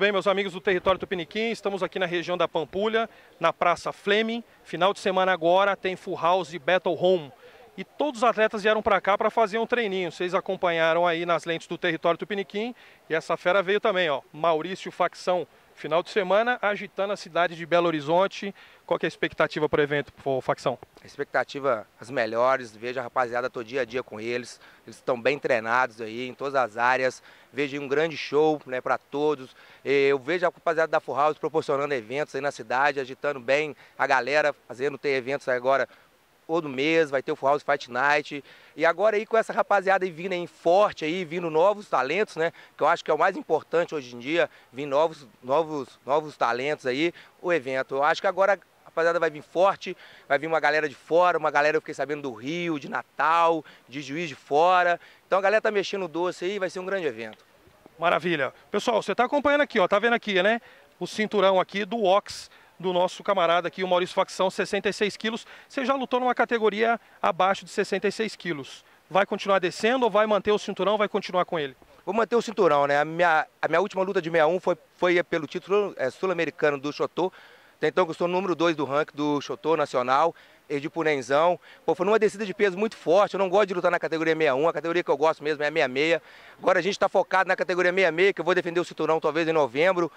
Muito bem, meus amigos do território Tupiniquim, estamos aqui na região da Pampulha, na Praça Fleming. Final de semana agora tem Full House e Battle Home. E todos os atletas vieram para cá para fazer um treininho. Vocês acompanharam aí nas lentes do território Tupiniquim. E essa fera veio também, ó, Maurício Facção. Final de semana agitando a cidade de Belo Horizonte, qual que é a expectativa para o evento, por facção? Expectativa as melhores, vejo a rapaziada todo dia a dia com eles, eles estão bem treinados aí em todas as áreas, vejo um grande show né, para todos, eu vejo a rapaziada da Full House proporcionando eventos aí na cidade, agitando bem a galera, fazendo ter eventos agora todo mês, vai ter o Full House Fight Night. E agora aí com essa rapaziada aí vindo aí forte aí, vindo novos talentos, né? Que eu acho que é o mais importante hoje em dia, vir novos, novos, novos talentos aí, o evento. Eu acho que agora rapaziada vai vir forte, vai vir uma galera de fora, uma galera eu fiquei sabendo do Rio, de Natal, de Juiz de Fora. Então a galera tá mexendo doce aí, vai ser um grande evento. Maravilha. Pessoal, você tá acompanhando aqui, ó, tá vendo aqui, né? O cinturão aqui do Ox do nosso camarada aqui, o Maurício Facção, 66 quilos. Você já lutou numa categoria abaixo de 66 quilos. Vai continuar descendo ou vai manter o cinturão, vai continuar com ele? Vou manter o cinturão, né? A minha, a minha última luta de 61 foi, foi pelo título é, sul-americano do Chotô, eu sou o número 2 do ranking do Chotô Nacional, Edipunenzão. Pô, foi numa descida de peso muito forte. Eu não gosto de lutar na categoria 61, a categoria que eu gosto mesmo é a 66. Agora a gente está focado na categoria 66, que eu vou defender o cinturão talvez em novembro.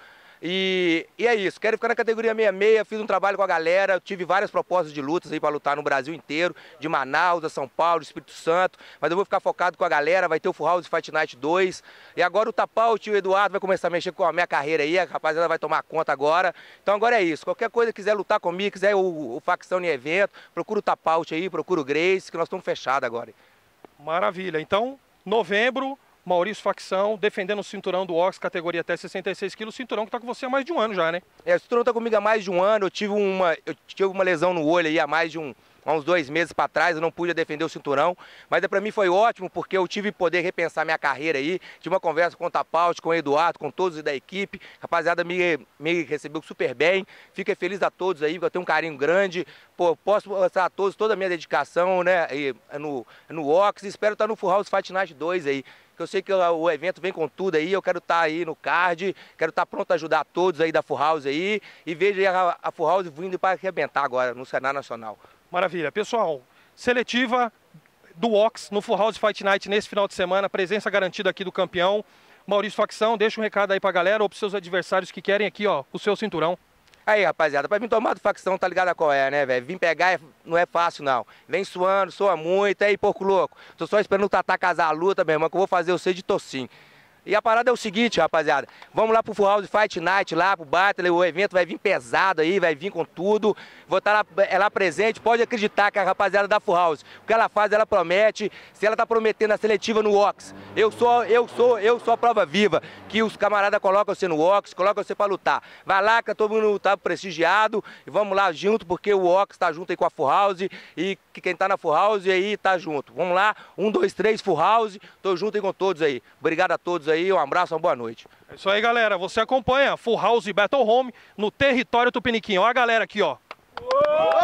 E, e é isso, quero ficar na categoria 66, fiz um trabalho com a galera, tive várias propostas de lutas aí para lutar no Brasil inteiro, de Manaus, a São Paulo, Espírito Santo, mas eu vou ficar focado com a galera, vai ter o Full House Fight Night 2, e agora o Tapau, o tio Eduardo vai começar a mexer com a minha carreira aí, a rapaziada vai tomar conta agora, então agora é isso, qualquer coisa quiser lutar comigo, quiser o, o facção em evento, procura o Tapaut aí, procura o Grace, que nós estamos fechados agora. Maravilha, então novembro Maurício Facção, defendendo o cinturão do Ox, categoria até 66 quilos, cinturão que está com você há mais de um ano já, né? É, o cinturão está comigo há mais de um ano, eu tive uma, eu tive uma lesão no olho aí há mais de um, há uns dois meses para trás, eu não pude defender o cinturão, mas é, para mim foi ótimo porque eu tive poder repensar minha carreira aí, tive uma conversa com o Tapaut, com o Eduardo, com todos da equipe, rapaziada me, me recebeu super bem, fiquei feliz a todos aí, porque eu tenho um carinho grande, pô, posso mostrar a todos toda a minha dedicação, né, no, no Ox, espero estar tá no Full House Fight Night 2 aí, que eu sei que o evento vem com tudo aí, eu quero estar tá aí no card, quero estar tá pronto a ajudar todos aí da Full House aí, e vejo a, a Full House vindo para arrebentar agora no cenário nacional. Maravilha. Pessoal, seletiva do Ox no Full House Fight Night nesse final de semana, presença garantida aqui do campeão. Maurício Facção, deixa um recado aí pra galera ou pros seus adversários que querem aqui, ó, o seu cinturão. Aí, rapaziada, pra vir tomar facção, tá ligado a qual é, né, velho? Vim pegar é, não é fácil, não. Vem suando, soa muito. Aí, porco louco, tô só esperando o Tatá casar a luta, meu irmão, que eu vou fazer você de tocinho. E a parada é o seguinte, rapaziada. Vamos lá pro Full House Fight Night, lá pro Battle. O evento vai vir pesado aí, vai vir com tudo. Vou estar tá lá, é lá presente. Pode acreditar que a rapaziada da Full House, o que ela faz, ela promete. Se ela tá prometendo a seletiva no Ox, eu sou, eu sou, eu sou a prova viva que os camaradas colocam você no Ox, colocam você pra lutar. Vai lá que todo mundo tá prestigiado. E vamos lá junto, porque o Ox tá junto aí com a Full House. E quem tá na Full House aí tá junto. Vamos lá, um, dois, três, Full House. Tô junto aí com todos aí. Obrigado a todos aí aí, um abraço, uma boa noite. É isso aí, galera. Você acompanha Full House Battle Home no território Tupiniquim. Olha a galera aqui, ó. Uou!